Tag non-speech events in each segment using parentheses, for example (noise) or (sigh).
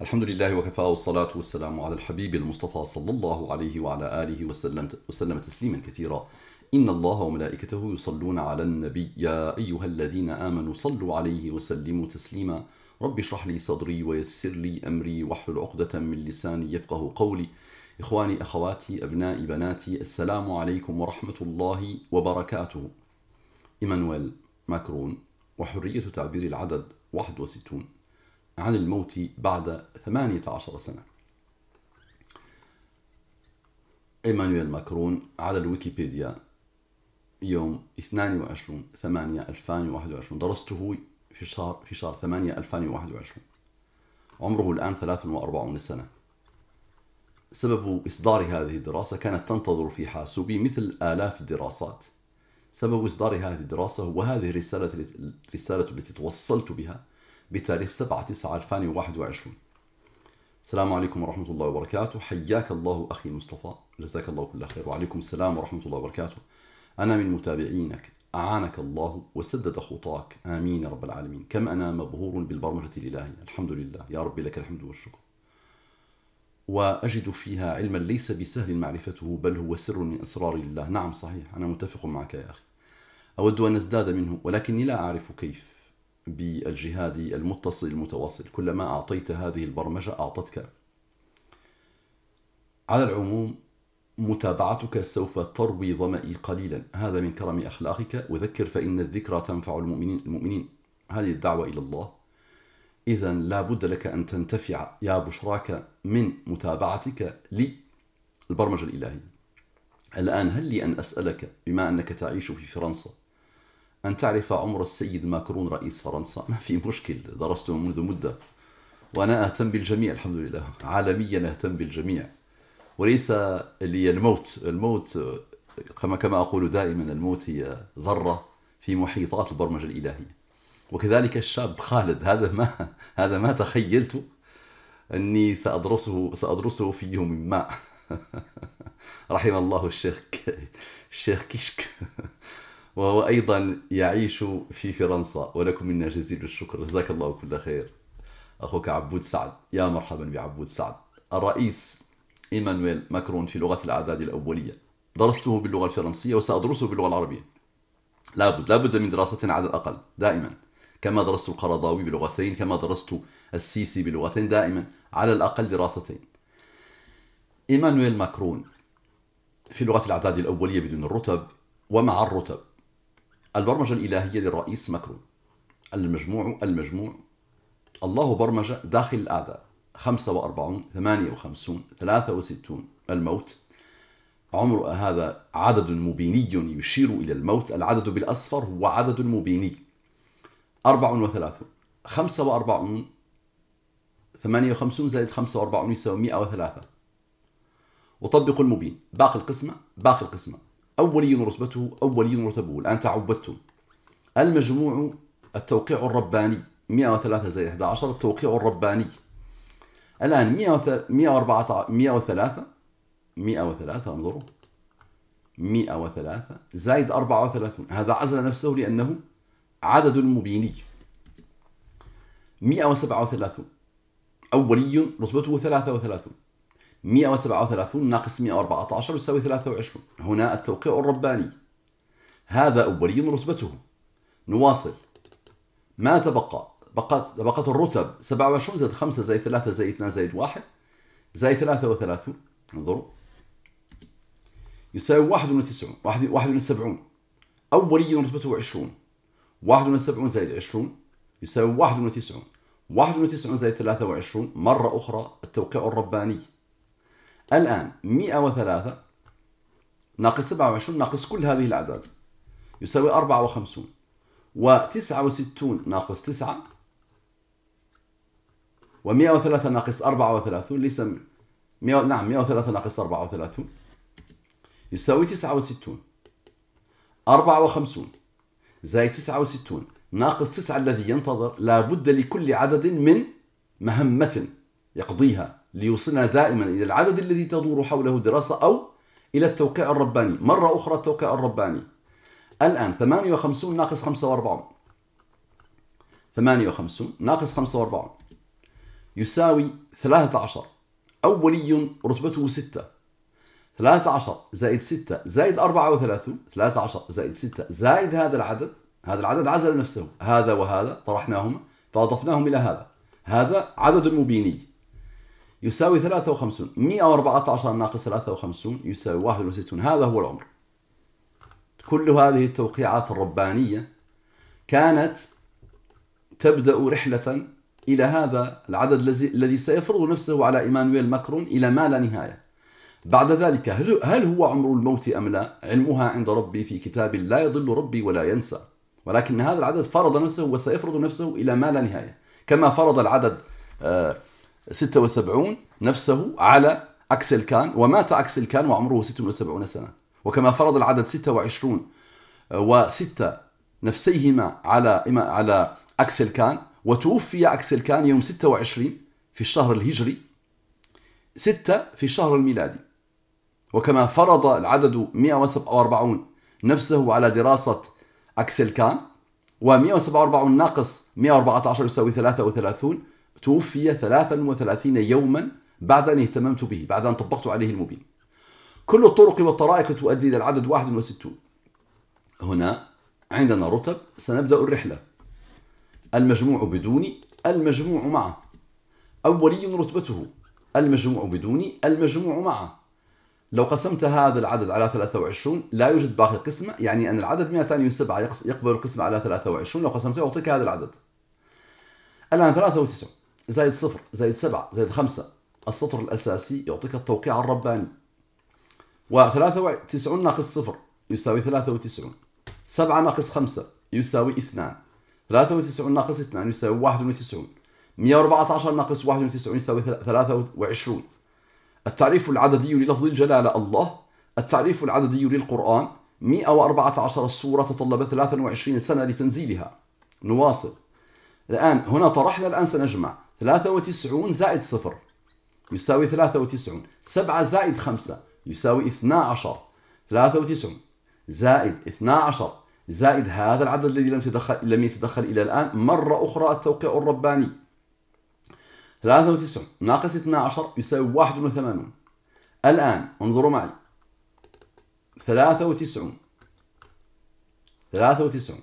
الحمد لله وكفى والصلاة والسلام على الحبيب المصطفى صلى الله عليه وعلى آله وسلم, وسلم تسليما كثيرا إن الله وملائكته يصلون على النبي يا أيها الذين آمنوا صلوا عليه وسلموا تسليما رب اشرح لي صدري ويسر لي أمري واحلل عقدة من لساني يفقه قولي إخواني أخواتي أبنائي بناتي السلام عليكم ورحمة الله وبركاته إيمانويل ماكرون وحرية تعبير العدد 61 عن الموت بعد 18 سنة إيمانويل ماكرون على الويكيبيديا يوم 22 8 2021 درسته في شهر في شهر 8 2021 عمره الآن 43 سنة سبب إصدار هذه الدراسة كانت تنتظر في حاسوبي مثل آلاف الدراسات سبب إصدار هذه الدراسة وهذه الرسالة الرسالة التي توصلت بها بتاريخ 7 9 2021 السلام عليكم ورحمة الله وبركاته حياك الله أخي مصطفى جزاك الله كل خير وعليكم السلام ورحمة الله وبركاته أنا من متابعينك أعانك الله وسدد خطاك آمين يا رب العالمين كم أنا مبهور بالبرمجة الإلهية الحمد لله يا رب لك الحمد والشكر وأجد فيها علما ليس بسهل معرفته بل هو سر من أسرار الله نعم صحيح أنا متفق معك يا أخي أود أن أزداد منه ولكني لا أعرف كيف بالجهاد المتصل المتواصل كلما أعطيت هذه البرمجة أعطتك على العموم متابعتك سوف تروي ظمئي قليلا هذا من كرم أخلاقك وذكر فإن الذكرى تنفع المؤمنين المؤمنين هذه الدعوة إلى الله إذا لا بد لك أن تنتفع يا بشراك من متابعتك للبرمجة الإلهية الآن هل لي أن أسألك بما أنك تعيش في فرنسا أن تعرف عمر السيد ماكرون رئيس فرنسا ما في مشكل درسته منذ مدة وأنا أهتم بالجميع الحمد لله عالميا أهتم بالجميع وليس لي الموت الموت كما كما أقول دائما الموت هي ذرة في محيطات البرمجة الإلهية وكذلك الشاب خالد هذا ما هذا ما تخيلت أني سأدرسه سأدرسه في يوم ما (laughs) رحم الله الشيخ الشيخ كشك وهو أيضا يعيش في فرنسا ولكم منا جزيل الشكر جزاك الله كل خير أخوك عبود سعد يا مرحبا بعبود سعد الرئيس إيمانويل ماكرون في لغة الأعداد الأولية درسته باللغة الفرنسية وسأدرسه باللغة العربية لابد لابد من دراسة على الأقل دائما كما درست القرضاوي بلغتين كما درست السيسي بلغتين دائما على الأقل دراستين إيمانويل ماكرون في لغة الأعداد الأولية بدون الرتب ومع الرتب البرمجة الإلهية للرئيس مكرون المجموع المجموع الله برمج داخل الأعداء 45 58 63 الموت عمر هذا عدد مبيني يشير إلى الموت العدد بالأصفر هو عدد مبيني 34 45 58 زائد 45 يساوي 103 وطبق المبين باقي القسمة باقي القسمة أولي رتبته أولي رتبه الآن تعبدتم المجموع التوقيع الرباني 103 زائد 11 التوقيع الرباني الآن 103 103 انظروا 103 زائد 34 هذا عزل نفسه لأنه عدد مبيني 137 أولي رتبته 33 137 ناقص 114 يساوي 23 هنا التوقيع الرباني هذا أولي رتبته نواصل ما تبقى بقت بقت الرتب 27 زائد 5 زائد 3 زائد 2 زائد 1 زائد 33 انظروا يساوي 91 71 أولي رتبته 20 71 زائد 20 يساوي 91 91 زائد 23 مرة أخرى التوقيع الرباني الآن 103 ناقص 27 ناقص كل هذه الأعداد يساوي 54 و69 ناقص 9 و103 ناقص 34 ليس 100 نعم 103 ناقص 34 يساوي 69 54 زائد 69 ناقص 9 الذي ينتظر لابد لكل عدد من مهمة يقضيها ليوصلنا دائما إلى العدد الذي تدور حوله دراسة أو إلى التوقيع الرباني مرة أخرى التوقيع الرباني الآن 58 ناقص 45 58 ناقص 45 يساوي 13 أولي رتبته 6 13 زائد 6 زائد 34 13 زائد 6 زائد هذا العدد هذا العدد عزل نفسه هذا وهذا طرحناهما فأضفناهم إلى هذا هذا عدد مبيني يساوي 53 114 ناقص 53 يساوي 61 هذا هو العمر كل هذه التوقيعات الربانية كانت تبدأ رحلة إلى هذا العدد الذي سيفرض نفسه على إيمانويل ماكرون إلى ما لا نهاية بعد ذلك هل هو عمر الموت أم لا علمها عند ربي في كتاب لا يضل ربي ولا ينسى ولكن هذا العدد فرض نفسه وسيفرض نفسه إلى ما لا نهاية كما فرض العدد آه 76 نفسه على أكسل كان ومات أكسل كان وعمره 76 سنة وكما فرض العدد 26 و6 نفسيهما على على أكسل كان وتوفي أكسل كان يوم 26 في الشهر الهجري 6 في الشهر الميلادي وكما فرض العدد 147 نفسه على دراسة أكسل كان و147 ناقص 114 يساوي 33 توفي 33 يوما بعد أن اهتممت به بعد أن طبقت عليه المبين كل الطرق والطرائق تؤدي إلى العدد 61 هنا عندنا رتب سنبدأ الرحلة المجموع بدوني المجموع معه أولي رتبته المجموع بدوني المجموع معه لو قسمت هذا العدد على 23 لا يوجد باقي قسمة يعني أن العدد 207 يقبل القسمة على 23 لو قسمته يعطيك هذا العدد الآن 93 زائد صفر زائد سبعة زائد خمسة السطر الأساسي يعطيك التوقيع الرباني وثلاثة وتسعون ناقص صفر يساوي ثلاثة وتسعون سبعة ناقص خمسة يساوي اثنان ثلاثة وتسعون ناقص اثنان يساوي واحد وتسعون مية وأربعة عشر ناقص واحد وتسعون يساوي ثلاثة وعشرون التعريف العددي للفظ الجلالة الله التعريف العددي للقرآن 114 سورة تطلب 23 سنة لتنزيلها نواصل الآن هنا طرحنا الآن سنجمع 93 زائد صفر يساوي 93 7 زائد 5 يساوي 12 93 زائد 12 زائد هذا العدد الذي لم يتدخل لم يتدخل إلى الآن مرة أخرى التوقيع الرباني 93 ناقص 12 يساوي 81 الآن انظروا معي 93 93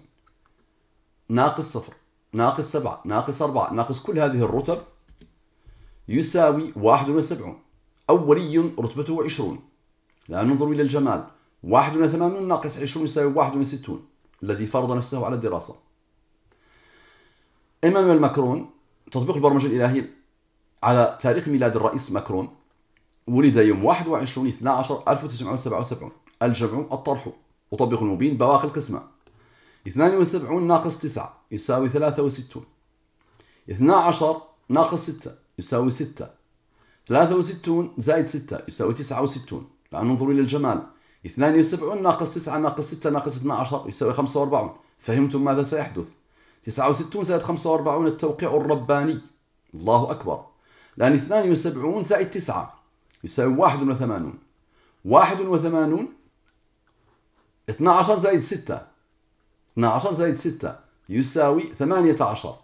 ناقص صفر ناقص 7 ناقص 4 ناقص كل هذه الرتب يساوي 71 أولي رتبته 20 الآن ننظر إلى الجمال 81 ناقص 20 يساوي 61 الذي فرض نفسه على الدراسة إيمانويل ماكرون تطبيق البرمجة الإلهية على تاريخ ميلاد الرئيس ماكرون ولد يوم 21 12 1977 الجمع الطرح وطبق المبين بواقي القسمه 72 ناقص 9 يساوي 63 12 ناقص 6 يساوي 6 63 زائد 6 يساوي 69 الآن انظروا إلى الجمال 72 ناقص 9 ناقص 6 ناقص 12 يساوي 45 فهمتم ماذا سيحدث 69 زائد 45 التوقيع الرباني الله أكبر لأن 72 زائد 9 يساوي 81 81 12 زائد 6 12 زائد 6 يساوي 18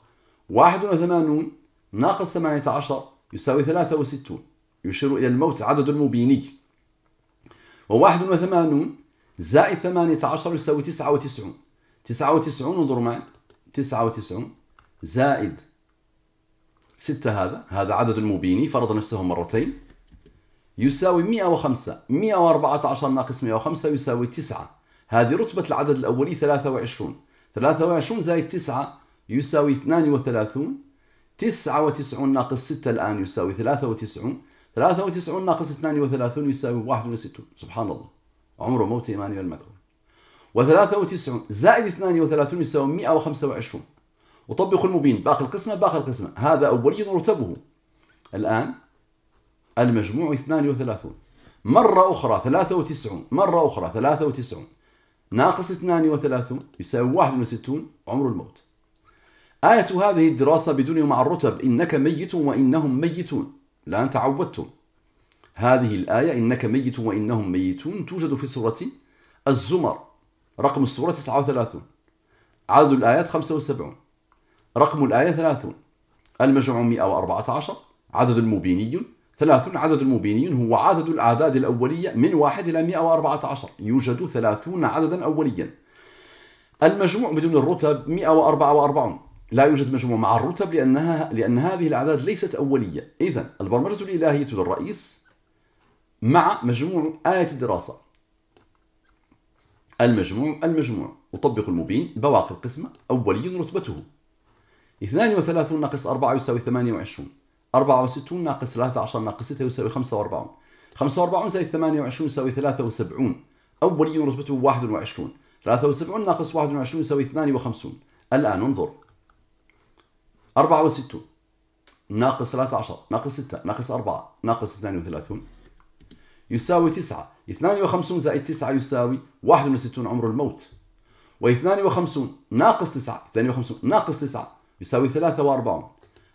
81 ناقص 18 يساوي 63 يشير إلى الموت عدد مبيني و81 زائد 18 يساوي 99 99 انظر معي 99 زائد 6 هذا هذا عدد مبيني فرض نفسه مرتين يساوي 105 114 ناقص 105 يساوي 9 هذه رتبة العدد الأولي 23 23 زائد 9 يساوي 32 99 ناقص 6 الآن يساوي 93 93 ناقص 32 يساوي 61 سبحان الله عمره موت إيمانويل ماكرون و93 زائد 32 يساوي 125 وطبقوا المبين باقي القسمة باقي القسمة هذا أولي رتبه الآن المجموع 32 مرة أخرى 93 مرة أخرى 93 ناقص 32 يساوي 61 عمر الموت آية هذه الدراسة بدون مع الرتب إنك ميت وإنهم ميتون الآن تعودتم هذه الآية إنك ميت وإنهم ميتون توجد في سورة الزمر رقم السورة 39 عدد الآيات 75 رقم الآية 30 المجموع 114 عدد المبيني 30 عدد المبينين هو عدد الأعداد الأولية من 1 إلى 114 يوجد 30 عددا أوليا المجموع بدون الرتب 144 لا يوجد مجموع مع الرتب لأنها لأن هذه الأعداد ليست أولية إذا البرمجة الإلهية للرئيس مع مجموع آية الدراسة المجموع المجموع أطبق المبين بواقي القسمة أولي رتبته 32 ناقص 4 يساوي 28 64 ناقص 13 ناقص 6 يساوي 45 45 زائد 28 يساوي 73 أولي رتبته 21 73 ناقص 21 يساوي 52 الآن انظر 64 ناقص 13 ناقص 6 ناقص 4 ناقص 32 يساوي 9 52 زائد 9 يساوي 61 عمر الموت و52 ناقص 9 52 ناقص 9 يساوي 43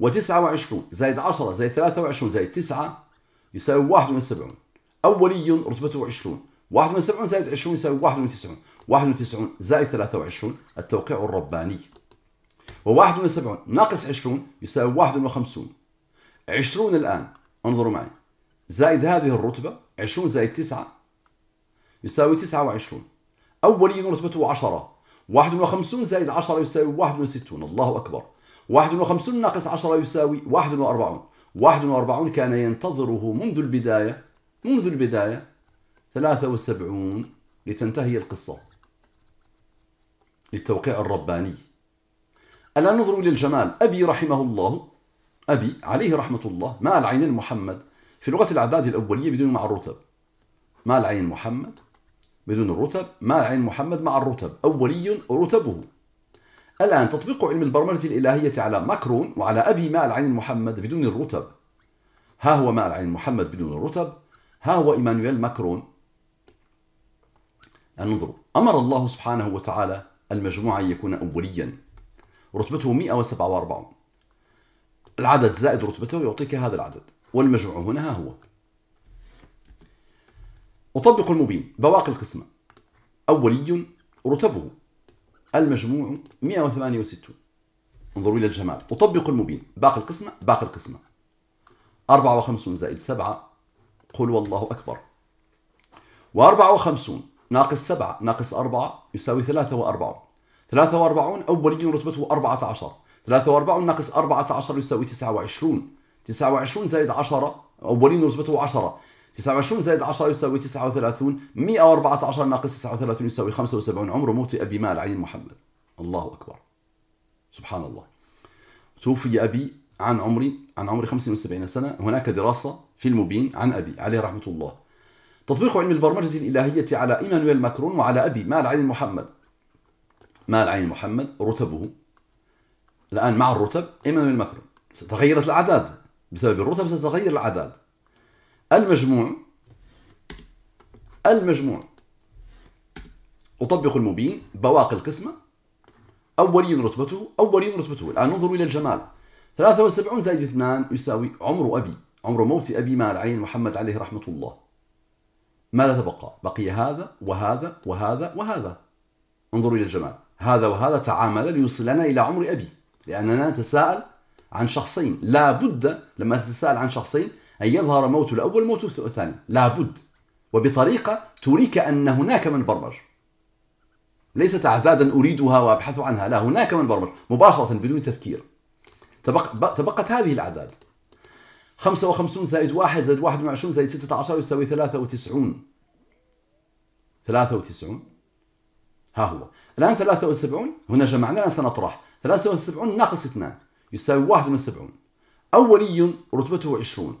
و29 زائد 10 زائد 23 زائد 9 يساوي 71 أولي رتبته 20 71 زائد 20 يساوي 91 91 زائد 23 التوقيع الرباني و71 ناقص 20 يساوي 51 20 الآن انظروا معي زائد هذه الرتبة 20 زائد 9 يساوي 29 أولي رتبته 10 51 زائد 10 يساوي 61 الله أكبر 51 ناقص 10 يساوي 41 41 كان ينتظره منذ البداية منذ البداية 73 لتنتهي القصة للتوقيع الرباني ألا ننظر إلى الجمال أبي رحمه الله أبي عليه رحمة الله ما العين محمد في لغة الأعداد الأولية بدون مع الرتب ما العين محمد بدون الرتب ما العين محمد مع الرتب أولي رتبه الآن تطبيق علم البرمجة الإلهية على ماكرون وعلى أبي مال عين محمد بدون الرتب ها هو مال عين محمد بدون الرتب ها هو إيمانويل ماكرون انظروا أمر الله سبحانه وتعالى المجموع أن يكون أوليا رتبته 147 العدد زائد رتبته يعطيك هذا العدد والمجموع هنا ها هو أطبق المبين بواقي القسمة أولي رتبه المجموع 168 انظروا إلى الجمال أطبق المبين باقي القسمة باقي القسمة 54 زائد 7 قل والله أكبر و54 ناقص 7 ناقص 4 يساوي 43 43 أولي رتبته 14 43 ناقص 14 يساوي 29 29 زائد 10 أولي رتبته 10 29 زائد 10 يساوي 39 114 ناقص 39 يساوي 75 عمره موت أبي مال عين محمد الله أكبر سبحان الله توفي أبي عن عمري عن عمري 75 سنة هناك دراسة في المبين عن أبي عليه رحمة الله تطبيق علم البرمجة الإلهية على إيمانويل ماكرون وعلى أبي مال عين محمد مال عين محمد رتبه الآن مع الرتب إيمانويل ماكرون تغيرت الأعداد بسبب الرتب ستتغير الأعداد المجموع المجموع أطبق المبين بواقي القسمة أولي رتبته أولي رتبته الآن ننظر إلى الجمال 73 زائد 2 يساوي عمر أبي عمر موت أبي مع العين محمد عليه رحمة الله ماذا تبقى؟ بقي هذا وهذا وهذا وهذا انظروا إلى الجمال هذا وهذا تعامل ليوصلنا إلى عمر أبي لأننا نتساءل عن شخصين لا بد لما تتساءل عن شخصين أن يظهر موت الأول موت الثاني لابد وبطريقة تريك أن هناك من برمج ليست أعدادا أريدها وأبحث عنها لا هناك من برمج مباشرة بدون تفكير تبق... تبقت هذه الأعداد 55 زائد 1 زائد 21 زائد 16 يساوي 93 93 ها هو الآن 73 هنا جمعنا الآن سنطرح 73 ناقص 2 يساوي 71 أولي رتبته 20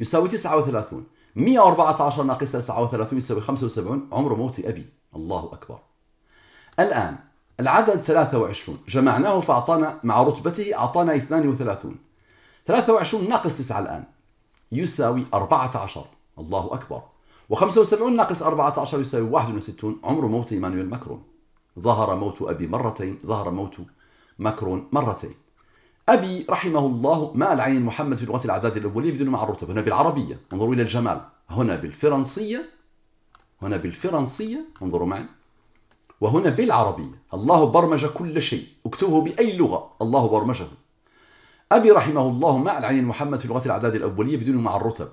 يساوي 39 114 ناقص 39 يساوي 75 عمر موت أبي الله أكبر الآن العدد 23 جمعناه فأعطانا مع رتبته أعطانا 32 23 ناقص 9 الآن يساوي 14 الله أكبر و75 ناقص 14 يساوي 61 عمر موت إيمانويل ماكرون ظهر موت أبي مرتين ظهر موت ماكرون مرتين أبي رحمه الله ما العين محمد في لغة الأعداد الأولية بدون مع الرتب هنا بالعربية انظروا إلى الجمال هنا بالفرنسية هنا بالفرنسية انظروا معي وهنا بالعربية الله برمج كل شيء اكتبه بأي لغة الله برمجه أبي رحمه الله ما العين محمد في لغة الأعداد الأولية بدون مع الرتب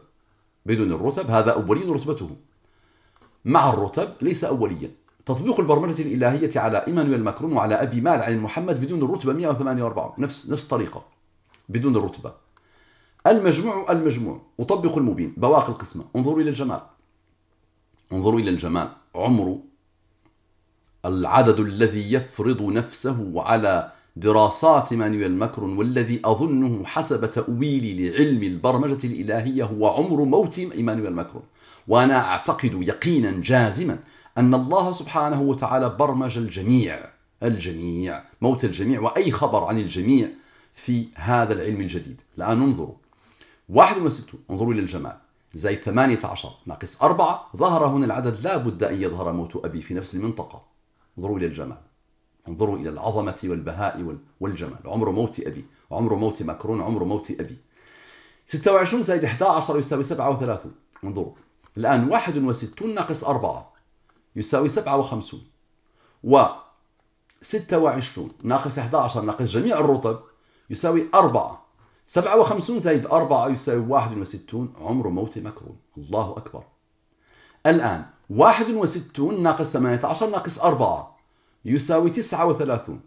بدون الرتب هذا أولي رتبته مع الرتب ليس أوليا تطبيق البرمجة الإلهية على إيمانويل ماكرون وعلى أبي مال عن محمد بدون الرتبة 148 نفس نفس الطريقة بدون الرتبة المجموع المجموع أطبق المبين بواقي القسمة انظروا إلى الجمال انظروا إلى الجمال عمره العدد الذي يفرض نفسه على دراسات مانويل ماكرون والذي أظنه حسب تأويلي لعلم البرمجة الإلهية هو عمر موت إيمانويل ماكرون وأنا أعتقد يقينا جازما أن الله سبحانه وتعالى برمج الجميع الجميع موت الجميع وأي خبر عن الجميع في هذا العلم الجديد الآن انظروا 61 انظروا إلى الجمال زائد 18 ناقص 4 ظهر هنا العدد لا بد أن يظهر موت أبي في نفس المنطقة انظروا إلى الجمال انظروا إلى العظمة والبهاء والجمال عمر موت أبي عمر موت ماكرون عمر موت أبي 26 زائد 11 يساوي 37 انظروا الآن 61 ناقص 4 يساوي 57 و 26 ناقص 11 ناقص جميع الرطب يساوي 4 57 زائد 4 يساوي 61 عمر موت مكرون الله أكبر الآن 61 ناقص 18 ناقص 4 يساوي 39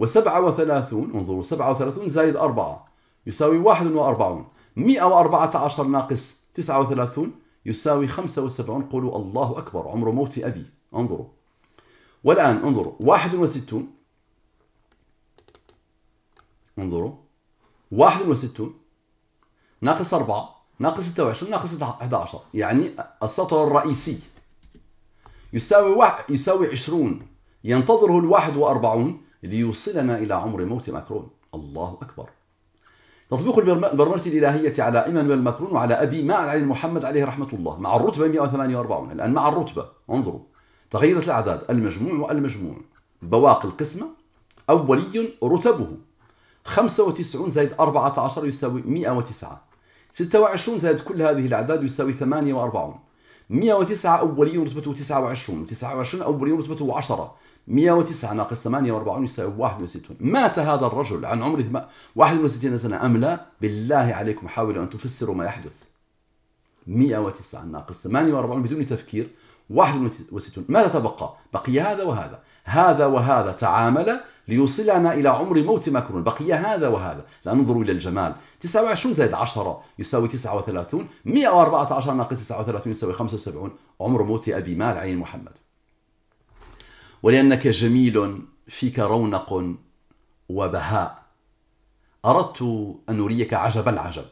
و37 انظروا 37 زائد 4 يساوي 41 114 ناقص 39 يساوي 75 قولوا الله أكبر عمر موت أبي انظروا والآن انظروا 61 انظروا 61 ناقص 4 ناقص 26 ناقص 11 يعني السطر الرئيسي يساوي واحد يساوي 20 ينتظره ال 41 ليوصلنا إلى عمر موت ماكرون الله أكبر تطبيق البرمجة الإلهية على إيمانويل ماكرون وعلى أبي مع علي محمد عليه رحمة الله مع الرتبة 148 الآن مع الرتبة انظروا تغيرت الأعداد المجموع والمجموع بواقي القسمة أولي رتبه 95 زائد 14 يساوي 109 26 زائد كل هذه الأعداد يساوي 48 109 أولي رتبته 29 29 أولي رتبته 10 109 ناقص 48 يساوي 61 مات هذا الرجل عن عمر 61 سنة أم لا بالله عليكم حاولوا أن تفسروا ما يحدث 109 ناقص 48 بدون تفكير 61 ماذا تبقى؟ بقي هذا وهذا هذا وهذا تعامل ليوصلنا إلى عمر موت ماكرون بقي هذا وهذا لا ننظر إلى الجمال 29 زائد 10 يساوي 39 114 ناقص 39 يساوي 75 عمر موت أبي مال عين محمد ولأنك جميل فيك رونق وبهاء أردت أن أريك عجب العجب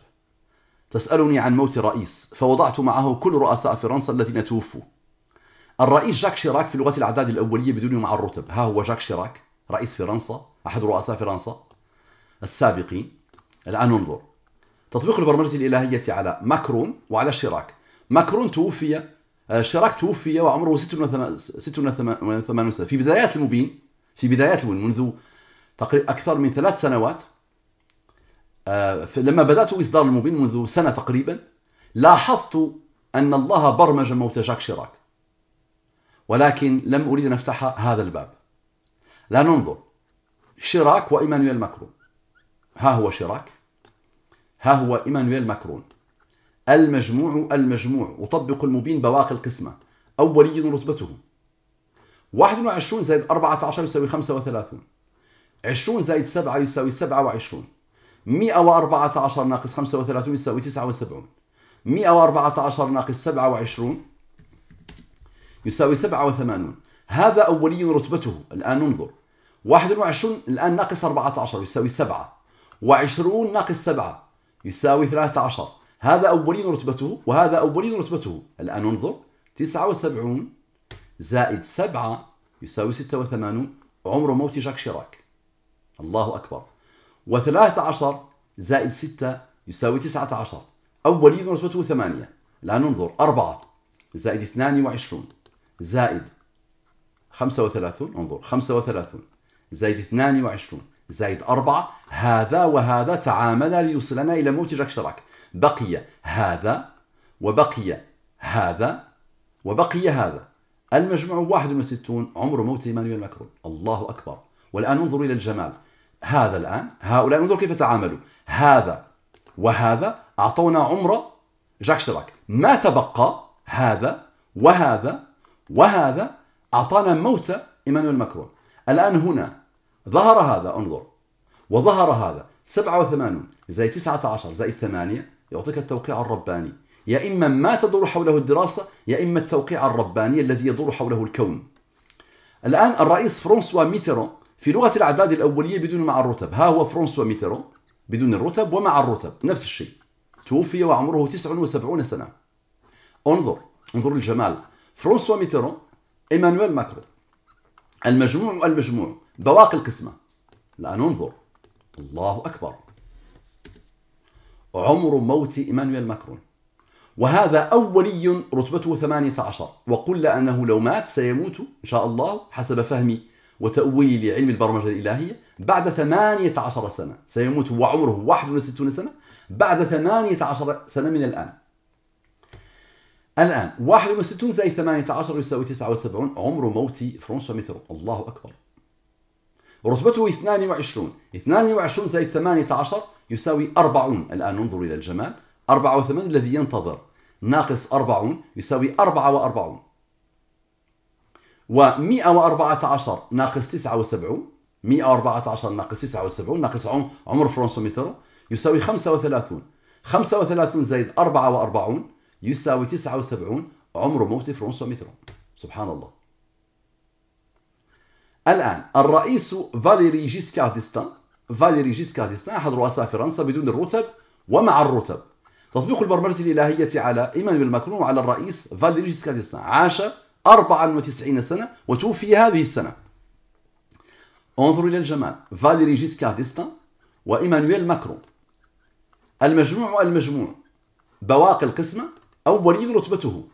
تسألني عن موت رئيس فوضعت معه كل رؤساء فرنسا الذين توفوا الرئيس جاك شيراك في لغة الأعداد الأولية بدون مع الرتب ها هو جاك شيراك رئيس فرنسا أحد رؤساء فرنسا السابقين الآن انظر تطبيق البرمجة الإلهية على ماكرون وعلى شيراك ماكرون توفي شراك توفي وعمره 86 سنة في بدايات المبين في بدايات المبين منذ تقريبا أكثر من ثلاث سنوات آه، لما بدأت إصدار المبين منذ سنة تقريبا لاحظت أن الله برمج موت جاك شراك ولكن لم أريد أن أفتح هذا الباب لا ننظر شراك وإيمانويل ماكرون ها هو شراك ها هو إيمانويل ماكرون المجموع المجموع وطبق المبين بواقي القسمة أولي رتبته 21 زائد 14 يساوي 35 20 زائد 7 يساوي 27 114 ناقص 35 يساوي 79 114 ناقص 27 يساوي 87 هذا أولي رتبته الآن ننظر 21 الآن ناقص 14 يساوي 7 و20 ناقص 7 يساوي 13 هذا أولي رتبته وهذا أولي رتبته الآن انظر 79 زائد 7 يساوي 86 عمر موت جاك شيراك الله أكبر و13 زائد 6 يساوي 19 أولي رتبته 8 الآن انظر 4 زائد 22 زائد 35 انظر 35 زائد 22 زائد 4 هذا وهذا تعاملا ليوصلنا إلى موت جاك شراك بقي هذا وبقي هذا وبقي هذا المجموع 61 عمر موت ايمانويل ماكرون الله اكبر والان انظروا الى الجمال هذا الان هؤلاء انظروا كيف تعاملوا هذا وهذا اعطونا عمر جاك شراك ما تبقى هذا وهذا وهذا اعطانا موت ايمانويل ماكرون الان هنا ظهر هذا انظر وظهر هذا 87 زائد 19 زائد 8 يعطيك التوقيع الرباني يا إما ما تدور حوله الدراسة يا إما التوقيع الرباني الذي يدور حوله الكون الآن الرئيس فرانسوا ميترون في لغة الأعداد الأولية بدون مع الرتب ها هو فرانسوا ميترون بدون الرتب ومع الرتب نفس الشيء توفي وعمره 79 سنة انظر انظر الجمال فرانسوا ميترون إيمانويل ماكرون المجموع المجموع بواقي القسمة الآن انظر الله أكبر عمر موت إيمانويل ماكرون وهذا أولي رتبته 18 وقل أنه لو مات سيموت إن شاء الله حسب فهمي وتأويل علم البرمجة الإلهية بعد 18 سنة سيموت وعمره 61 سنة بعد 18 سنة من الآن الآن 61 زائد 18 يساوي 79 عمر موت فرانسوا ميترو الله أكبر رتبته 22 22 زائد 18 يساوي 40 الآن ننظر إلى الجمال 84 الذي ينتظر ناقص 40 يساوي 44 و 114 ناقص 79 114 ناقص 79 ناقص عمر ميترو يساوي 35 35 زائد 44 يساوي 79 عمر موت ميترو سبحان الله الآن الرئيس فاليري جيسكار ديستان فاليري جيسكار ديستان أحد رؤساء فرنسا بدون الرتب ومع الرتب تطبيق البرمجة الإلهية على إيمانويل ماكرون وعلى الرئيس فاليري جيسكار ديستان عاش 94 سنة وتوفي هذه السنة انظروا إلى الجمال فاليري جيسكار ديستان وإيمانويل ماكرون المجموع المجموع بواقي القسمة أو رتبته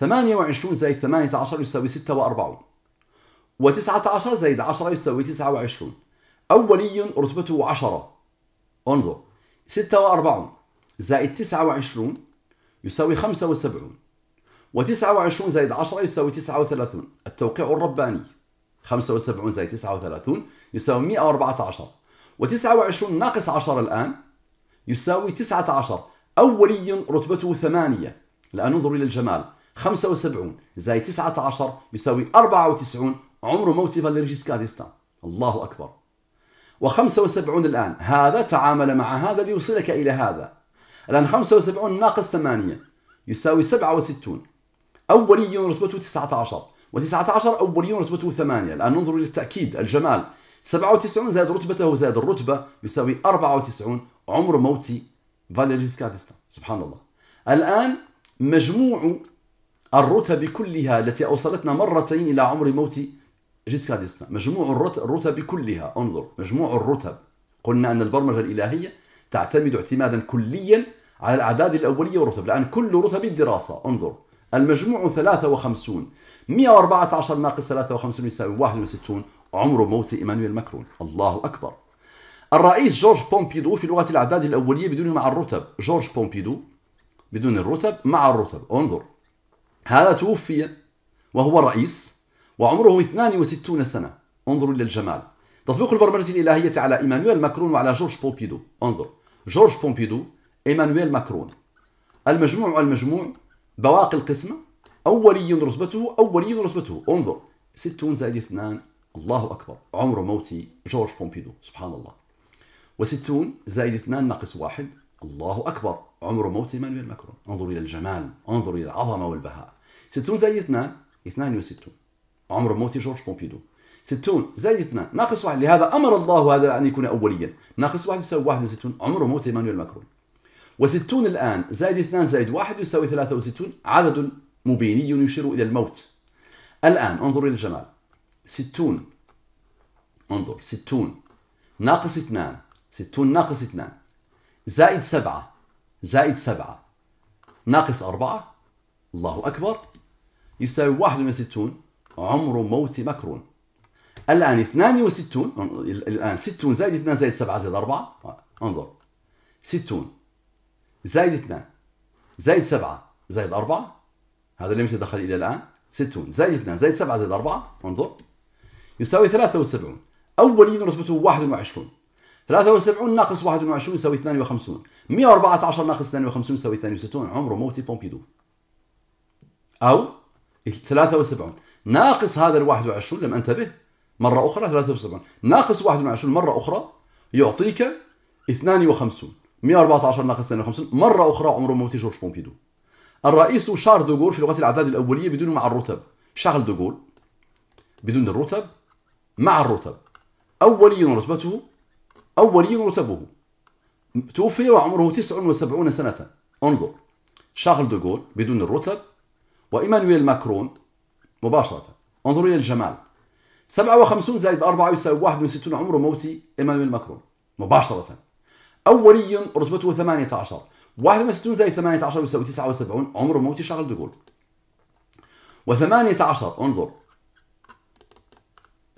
28 زائد 18 يساوي 46 و19 زائد 10 يساوي 29 أولي رتبته 10 انظر 46 زائد 29 يساوي 75 و29 زائد 10 يساوي 39 التوقيع الرباني 75 زائد 39 يساوي 114 و29 ناقص 10 الآن يساوي 19 أولي رتبته 8 الآن انظر إلى الجمال 75 زائد 19 يساوي 94 عمر موت فاليري جيسكا ديستان الله أكبر و75 الآن هذا تعامل مع هذا ليوصلك إلى هذا الآن 75 ناقص 8 يساوي 67 أولي رتبته 19 و19 أولي رتبته 8 الآن ننظر إلى التأكيد الجمال 97 زائد رتبته زائد الرتبة يساوي 94 عمر موت فاليري جيسكا ديستان سبحان الله الآن مجموع الرتب كلها التي أوصلتنا مرتين إلى عمر موت جيسكا ديستان مجموع الرتب كلها انظر مجموع الرتب قلنا أن البرمجة الإلهية تعتمد اعتمادا كليا على الأعداد الأولية والرتب لأن كل رتب الدراسة انظر المجموع 53 114 ناقص 53 يساوي 61 عمر موت إيمانويل ماكرون الله أكبر الرئيس جورج بومبيدو في لغة الأعداد الأولية بدون مع الرتب جورج بومبيدو بدون الرتب مع الرتب انظر هذا توفي وهو رئيس وعمره 62 سنة انظروا إلى الجمال تطبيق البرمجة الإلهية على إيمانويل ماكرون وعلى جورج بومبيدو انظر جورج بومبيدو إيمانويل ماكرون المجموع والمجموع بواقي القسمة أولي رتبته أولي رتبته انظر 60 زائد 2 الله أكبر عمر موت جورج بومبيدو سبحان الله و60 زائد 2 ناقص 1 الله أكبر عمر موت إيمانويل ماكرون انظر إلى الجمال انظر إلى العظمة والبهاء 60 زائد 2 62 عمر موت جورج بومبيدو 60 زائد 2 ناقص 1 لهذا امر الله هذا ان يكون اوليا ناقص 1 يساوي 61 عمر موت ايمانويل ماكرون و60 الان زائد 2 زائد 1 يساوي 63 عدد مبيني يشير الى الموت الان انظر الى الجمال 60 انظر 60 ناقص 2 60 ناقص 2 زائد 7 زائد 7 ناقص 4 الله اكبر يساوي 61 عمر موت مكرون الآن 62 الآن 60 زائد 2 زائد 7 زائد 4 انظر 60 زائد 2 زائد 7 زائد 4 هذا لم يتدخل إلى الآن 60 زائد 2 زائد 7 زائد 4 انظر يساوي 73 يد رتبته 21 73 ناقص 21 يساوي 52 114 ناقص 52 يساوي 62 عمر موت بومبيدو أو 73 ناقص هذا ال 21 لم انتبه مرة أخرى 73 ناقص 21 مرة أخرى يعطيك 52 114 ناقص 52 مرة أخرى عمر موت جورج بومبيدو الرئيس شارل دوغول في لغة الأعداد الأولية بدون مع الرتب شارل دوغول بدون الرتب مع الرتب أولي رتبته أولي رتبه توفي وعمره 79 سنة انظر شارل دوغول بدون الرتب وإيمانويل ماكرون مباشرة انظروا إلى الجمال 57 زائد 4 يساوي 61 عمره موت إيمانويل ماكرون مباشرة أولي رتبته 18 61 زائد 18 يساوي 79 عمر موت شارل دوغول و18 انظر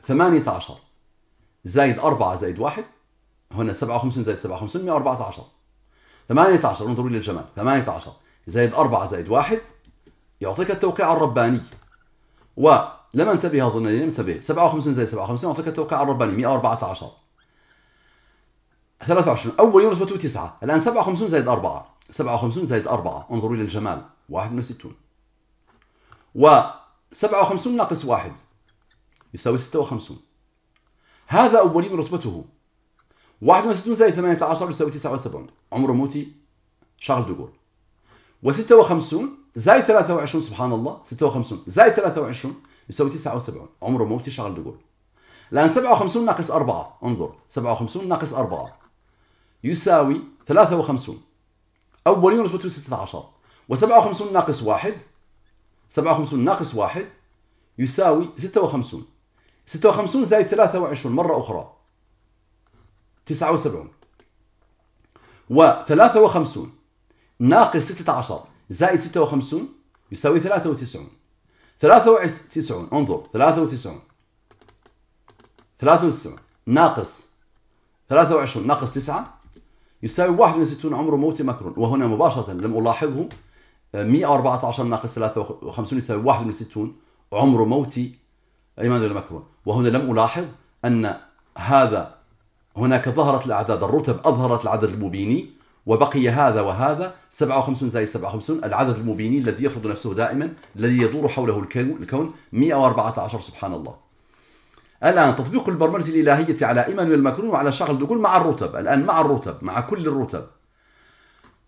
18 زائد 4 زائد 1 هنا 57 زائد 57 114 18 انظروا الى الجمال 18 زائد 4 زائد 1 يعطيك التوقيع الرباني ولم انتبه اظن لم انتبه 57 زائد 57 اعطيك التوقيع الرباني 114 23 اول يوم رتبته 9 الان 57 زائد 4 57 زائد 4 انظروا الى الجمال 61 و 57 ناقص 1 يساوي 56 هذا اول يوم رتبته 61 زائد 18 يساوي 79 عمر موتي شارل دوغول و56 زائد 23 سبحان الله 56 زائد 23 يساوي 79 عمره ما بتشغل دغول لان 57 ناقص 4 انظر 57 ناقص 4 يساوي 53 اول اولين بتساوي 16 و57 ناقص 1 57 ناقص 1 يساوي 56 56 زائد 23 مرة أخرى 79 و53 ناقص 16 زائد 56 يساوي 93 93 انظر 93 93 ناقص 23 ناقص 9 يساوي 61 عمره موت مكرون وهنا مباشرة لم ألاحظه 114 آه، ناقص 53 يساوي 61 عمر موت ايمانويل ماكرون وهنا لم الاحظ ان هذا هناك ظهرت الاعداد الرتب اظهرت العدد المبيني وبقي هذا وهذا 57 زائد 57 العدد المبيني الذي يفرض نفسه دائما الذي يدور حوله الكون 114 سبحان الله الآن تطبيق البرمجة الإلهية على إيمانويل ماكرون وعلى شغل دوغول مع الرتب الآن مع الرتب مع كل الرتب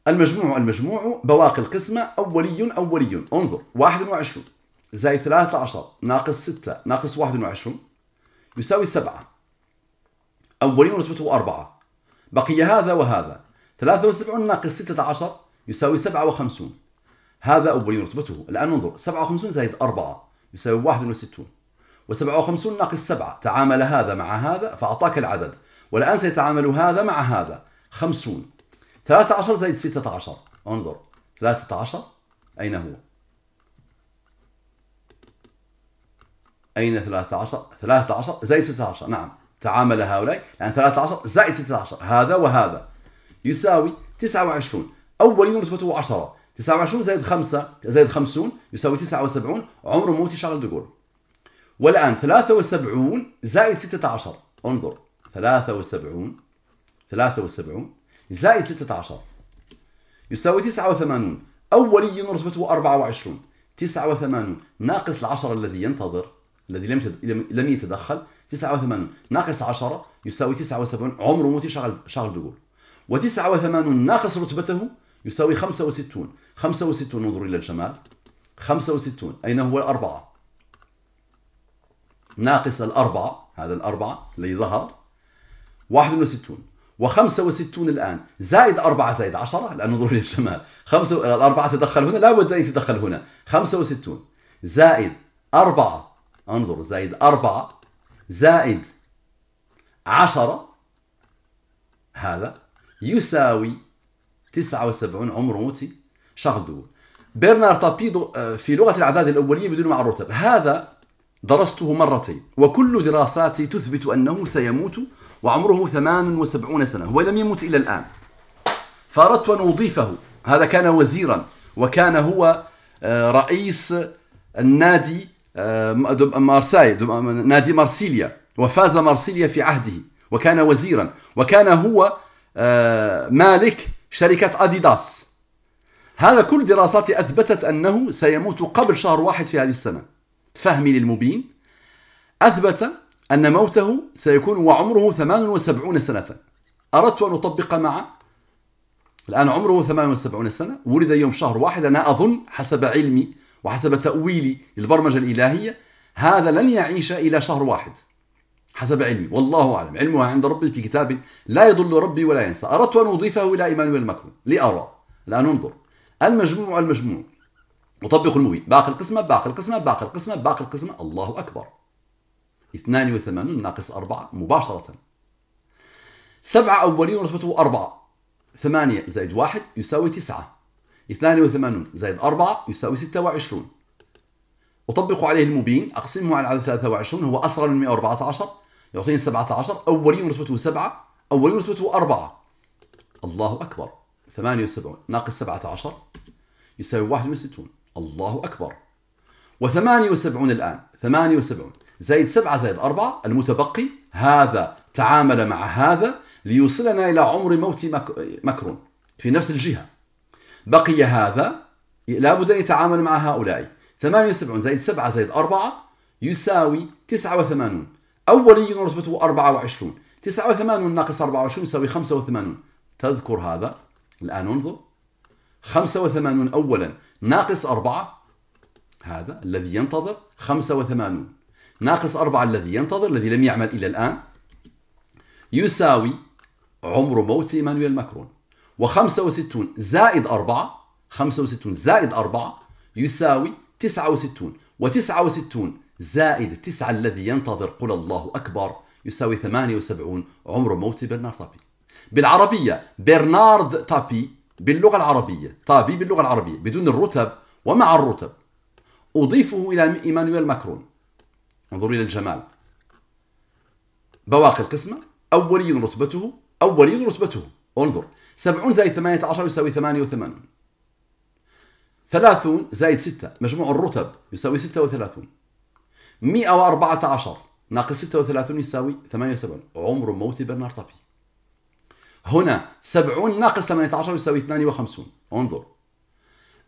المجموع المجموع بواقي القسمة أولي أولي انظر 21 زائد 13 ناقص 6 ناقص 21 يساوي 7 أولي رتبته 4 بقي هذا وهذا 73 ناقص 16 يساوي 57 هذا أول رتبته الآن انظر 57 زائد 4 يساوي 61 و57 ناقص 7 تعامل هذا مع هذا فأعطاك العدد والآن سيتعامل هذا مع هذا 50 13 زائد 16 انظر 13 أين هو؟ أين 13 13 زائد 16 نعم تعامل هؤلاء الآن 13 زائد 16 هذا وهذا يساوي 29 أول يوم نسبته 10 29 زائد 5 زائد 50 يساوي 79 عمر موت شارل دوغول والآن 73 زائد 16 انظر 73 73 زائد 16 يساوي 89 أولي نسبته 24 89 ناقص العشرة الذي ينتظر الذي لم لم يتدخل 89 ناقص 10 يساوي 79 عمر موت شارل دوغول وتسعة وثمانون ناقص رتبته يساوي خمسة وستون خمسة وستون انظر إلى الشمال خمسة وستون أين هو الأربعة ناقص الأربعة هذا الأربعة الذي ظهر واحد وستون وخمسة وستون الآن زائد أربعة زائد عشرة الآن انظروا إلى الشمال خمسة الأربعة تدخل هنا لا بد أن يتدخل هنا خمسة وستون زائد أربعة انظر زائد أربعة زائد عشرة هذا يساوي 79 عمره موتي شارل دول برنار تابيدو آه، في لغة الأعداد الأولية بدون مع الرتب هذا درسته مرتين وكل دراساتي تثبت أنه سيموت وعمره 78 سنة هو لم يمت إلى الآن فأردت أن أضيفه هذا كان وزيرا وكان هو آه، رئيس النادي آه، مارساي نادي مارسيليا وفاز مارسيليا في عهده وكان وزيرا وكان هو آه، مالك شركة أديداس هذا كل دراساتي أثبتت أنه سيموت قبل شهر واحد في هذه السنة فهمي للمبين أثبت أن موته سيكون وعمره 78 سنة أردت أن أطبق مع الآن عمره 78 سنة ولد يوم شهر واحد أنا أظن حسب علمي وحسب تأويلي للبرمجة الإلهية هذا لن يعيش إلى شهر واحد حسب علمي والله أعلم علمها عند ربي في كتاب لا يضل ربي ولا ينسى أردت أن أضيفه إلى إيمانويل ماكرون لأرى الآن انظر المجموع المجموع نطبق المبين باقي القسمة باقي القسمة باقي القسمة باقي القسمة الله أكبر 82 ناقص 4 مباشرة سبعة أولين رتبته أربعة ثمانية زائد واحد يساوي تسعة 82 زائد 4 يساوي 26 أطبق عليه المبين أقسمه على عدد 23 هو أصغر من 114 يعطيني 17 أولي رتبته 7 أولي رتبته 4 الله أكبر 78 ناقص 17 يساوي 61 الله أكبر و78 الآن 78 زائد 7 زائد 4 المتبقي هذا تعامل مع هذا ليوصلنا إلى عمر موت مكرون في نفس الجهة بقي هذا لابد أن يتعامل مع هؤلاء 78 زائد 7 زائد 4 يساوي 89 أولي رتبته 24 89 ناقص 24 يساوي 85 تذكر هذا الآن انظر 85 أولا ناقص 4 هذا الذي ينتظر 85 ناقص 4 الذي ينتظر الذي لم يعمل إلى الآن يساوي عمر موت إيمانويل ماكرون و65 زائد 4 65 زائد 4 يساوي 69 و69 زائد 9 الذي ينتظر قل الله أكبر يساوي 78 عمر موت برنارد تابي بالعربية برنارد تابي باللغة العربية تابي باللغة العربية بدون الرتب ومع الرتب أضيفه إلى إيمانويل ماكرون انظروا إلى الجمال بواقي القسمة أولي رتبته أولي رتبته انظر 70 زائد 18 يساوي 88 30 زائد 6 مجموع الرتب يساوي 36 114 ناقص 36 يساوي 78 عمر موت برنار تابي هنا 70 ناقص 18 يساوي 52 انظر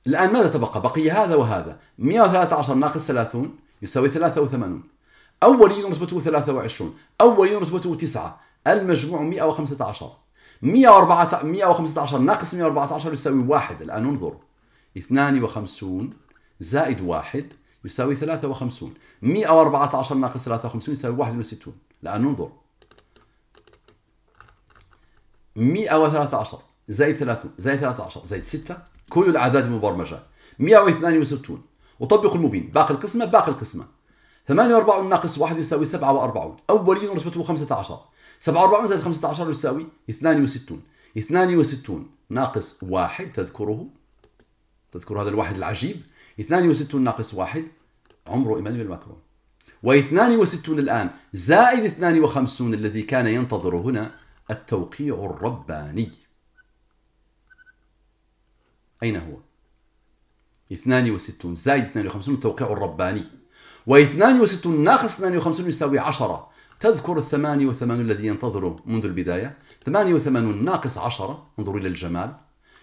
الآن ماذا تبقى؟ بقي هذا وهذا 113 ناقص 30 يساوي 83 أولي رتبته 23 أولي رتبته 9 المجموع 115 114 115 ناقص 114 يساوي 1 الآن انظر 52 زائد 1 يساوي 53 114 ناقص 53 يساوي 61 الآن ننظر 113 زائد 30 زائد 13 زائد 6 كل الأعداد المبرمجة 162 أطبق المبين باقي القسمة باقي القسمة 48 ناقص 1 يساوي 47 أولي رتبته 15 47 زائد 15 يساوي 62 62 ناقص 1 تذكره تذكر هذا الواحد العجيب 62 ناقص واحد عمره ايمانويل ماكرون و62 الآن زائد 52 الذي كان ينتظر هنا التوقيع الرباني أين هو؟ 62 زائد 52 التوقيع الرباني و62 ناقص 52 يساوي 10 تذكر ال 88 الذي ينتظره منذ البداية 88 ناقص 10 انظروا إلى الجمال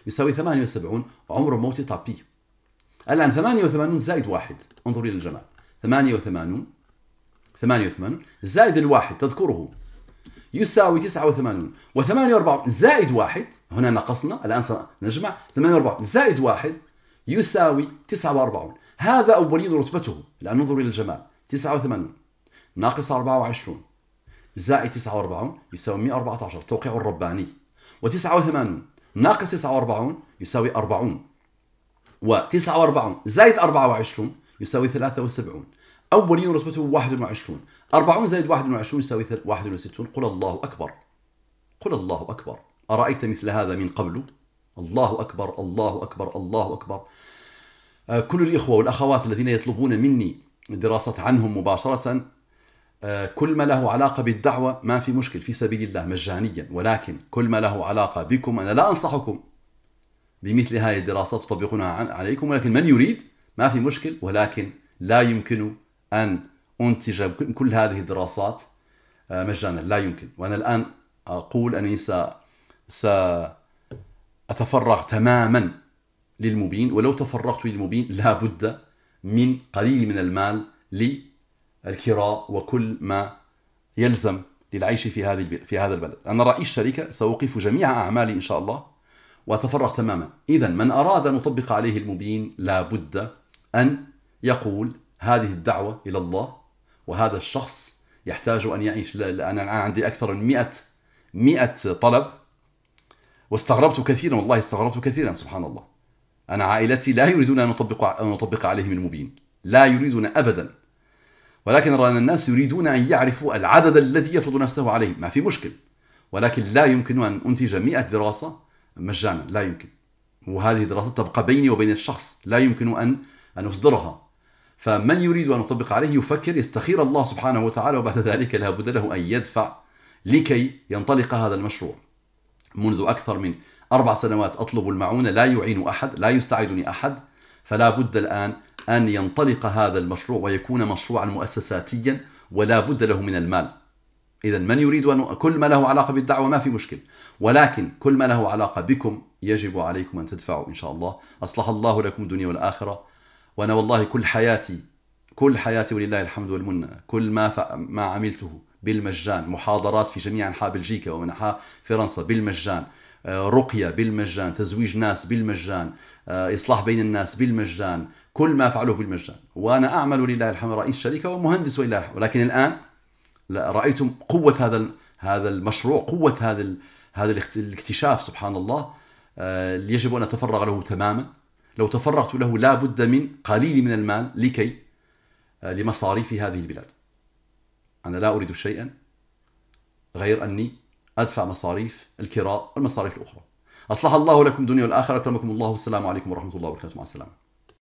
يساوي 78 عمر موتي طابي الآن 88 زائد واحد انظر إلى الجمال 88 88 زائد الواحد تذكره يساوي 89 و48 زائد واحد هنا نقصنا الآن سنجمع 48 زائد واحد يساوي 49 هذا أولي رتبته الآن انظروا إلى الجمال 89 ناقص 24 زائد 49 يساوي 114 توقيع الرباني و89 ناقص 49 يساوي 40 و49 زائد 24 يساوي 73 أولي رتبته 21 40 زائد 21 يساوي 61 قل الله أكبر قل الله أكبر أرأيت مثل هذا من قبل الله أكبر الله أكبر الله أكبر آه، كل الإخوة والأخوات الذين يطلبون مني دراسة عنهم مباشرة آه، كل ما له علاقة بالدعوة ما في مشكل في سبيل الله مجانيا ولكن كل ما له علاقة بكم أنا لا أنصحكم بمثل هذه الدراسات تطبقونها عليكم ولكن من يريد ما في مشكل ولكن لا يمكن أن أنتج كل هذه الدراسات آه، مجانا لا يمكن وأنا الآن أقول أني سأتفرغ تماما للمبين ولو تفرغت للمبين لا بد من قليل من المال لي الكراء وكل ما يلزم للعيش في هذه في هذا البلد أنا رئيس شركة سأوقف جميع أعمالي إن شاء الله وأتفرغ تماما إذا من أراد أن أطبق عليه المبين لابد أن يقول هذه الدعوة إلى الله وهذا الشخص يحتاج أن يعيش أنا الآن عندي أكثر من 100 100 طلب واستغربت كثيرا والله استغربت كثيرا سبحان الله أنا عائلتي لا يريدون أن نطبق أن نطبق عليهم المبين لا يريدون أبدا ولكن أرى أن الناس يريدون أن يعرفوا العدد الذي يفرض نفسه عليه ما في مشكل ولكن لا يمكن أن أنتج 100 دراسة مجانا لا يمكن وهذه الدراسة تبقى بيني وبين الشخص لا يمكن أن أن أصدرها فمن يريد أن يطبق عليه يفكر يستخير الله سبحانه وتعالى وبعد ذلك لا بد له أن يدفع لكي ينطلق هذا المشروع منذ أكثر من أربع سنوات أطلب المعونة لا يعين أحد لا يساعدني أحد فلا بد الآن أن ينطلق هذا المشروع ويكون مشروعا مؤسساتيا ولا بد له من المال إذا من يريد أن كل ما له علاقة بالدعوة ما في مشكل ولكن كل ما له علاقة بكم يجب عليكم أن تدفعوا إن شاء الله أصلح الله لكم الدنيا والآخرة وأنا والله كل حياتي كل حياتي ولله الحمد والمنة كل ما ف... ما عملته بالمجان محاضرات في جميع أنحاء بلجيكا ومنحاء فرنسا بالمجان آه، رقية بالمجان تزويج ناس بالمجان آه، إصلاح بين الناس بالمجان كل ما أفعله بالمجان وأنا أعمل لله الحمد رئيس شركة ومهندس ولله الحمد ولكن الآن لا رأيتم قوة هذا هذا المشروع قوة هذا هذا الاكتشاف سبحان الله آه، يجب أن أتفرغ له تماما لو تفرغت له لا بد من قليل من المال لكي آه، لمصاريف هذه البلاد أنا لا أريد شيئا غير أني أدفع مصاريف الكراء والمصاريف الأخرى أصلح الله لكم دنيا والآخرة أكرمكم الله والسلام عليكم ورحمة الله وبركاته مع السلامة